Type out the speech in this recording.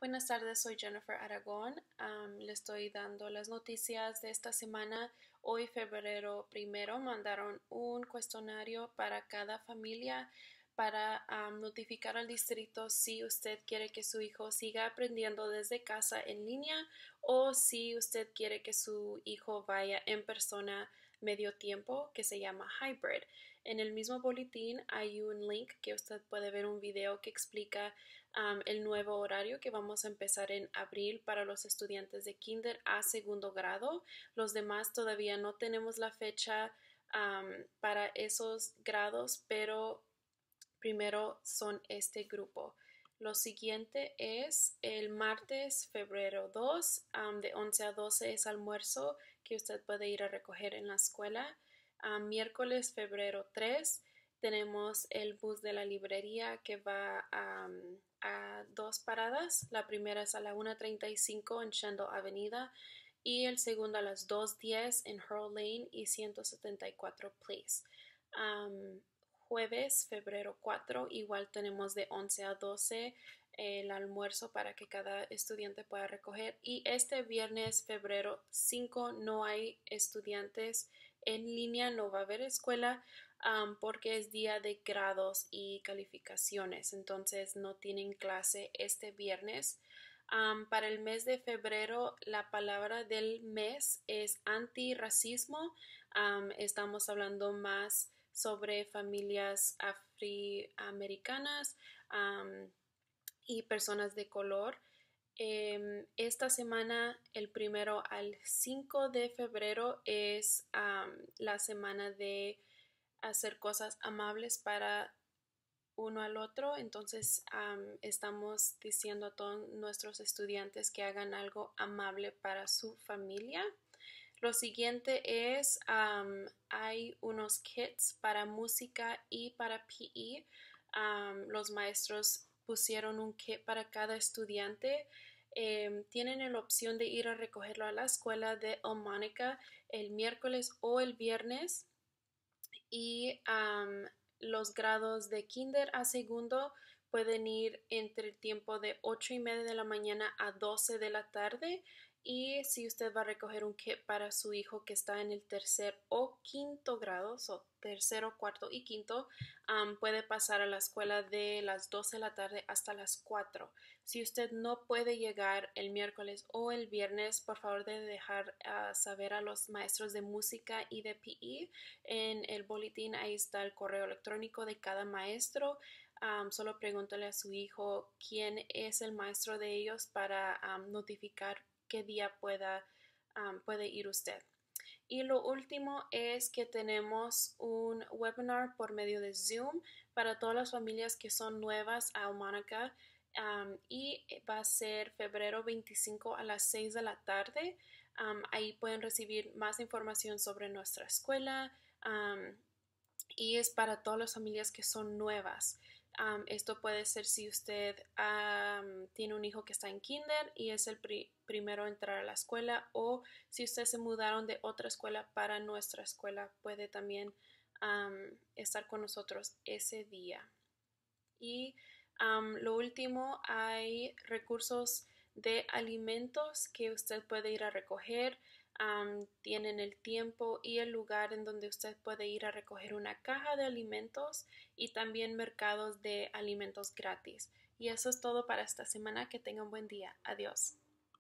Buenas tardes, soy Jennifer Aragón. le estoy dando las noticias de esta semana. Hoy, febrero primero, mandaron un cuestionario para cada familia para notificar al distrito si usted quiere que su hijo siga aprendiendo desde casa en línea o si usted quiere que su hijo vaya en persona medio tiempo que se llama Hybrid. En el mismo boletín hay un link que usted puede ver un video que explica el nuevo horario que vamos a empezar en abril para los estudiantes de kinder a segundo grado. Los demás todavía no tenemos la fecha para esos grados, pero primero son este grupo. Lo siguiente es el martes, febrero 2, de 11 a 12 es almuerzo que usted puede ir a recoger en la escuela. Um, miércoles, febrero 3, tenemos el bus de la librería que va a dos paradas. La primera es a la 1.35 en Shandle Avenida y el segundo a las 2.10 en Hurl Lane y 174 Place jueves, febrero 4, igual tenemos de 11 a 12 el almuerzo para que cada estudiante pueda recoger. Y este viernes, febrero 5, no hay estudiantes en línea, no va a haber escuela porque es día de grados y calificaciones. Entonces no tienen clase este viernes. para el mes de febrero, la palabra del mes es antirracismo. estamos hablando más sobre familias afroamericanas y personas de color. Em, esta semana, el primero al 5 de febrero, es la semana de hacer cosas amables para uno al otro. Entonces, estamos diciendo a todos nuestros estudiantes que hagan algo amable para su familia. Lo siguiente es, hay unos kits para música y para PE. los maestros pusieron un kit para cada estudiante. Em, tienen la opción de ir a recogerlo a la escuela de Mónica el miércoles o el viernes. Y los grados de kinder a segundo Pueden ir entre el tiempo de 8 y media de la mañana a 12 de la tarde. Y si usted va a recoger un kit para su hijo que está en el tercer o quinto grado, o tercero, cuarto y quinto, puede pasar a la escuela de las 12 de la tarde hasta las 4. Si usted no puede llegar el miércoles o el viernes, por favor de dejar a ah, saber a los maestros de música y de PE. En el boletín ahí está el correo electrónico de cada maestro solo pregúntale a su hijo quién es el maestro de ellos para notificar qué día pueda, puede ir usted. Y lo último es que tenemos un webinar por medio de Zoom para todas las familias que son nuevas a Humanica y va a ser febrero 25 a las 6 de la tarde. ahí pueden recibir más información sobre nuestra escuela, y es para todas las familias que son nuevas esto puede ser si usted tiene un hijo que está en kinder y es el primero a entrar a la escuela o si usted se mudaron de otra escuela para nuestra escuela, puede también estar con nosotros ese día. Y lo último, hay recursos de alimentos que usted puede ir a recoger tienen el tiempo y el lugar en donde usted puede ir a recoger una caja de alimentos y también mercados de alimentos gratis. Y eso es todo para esta semana. Que tenga un buen día. Adiós.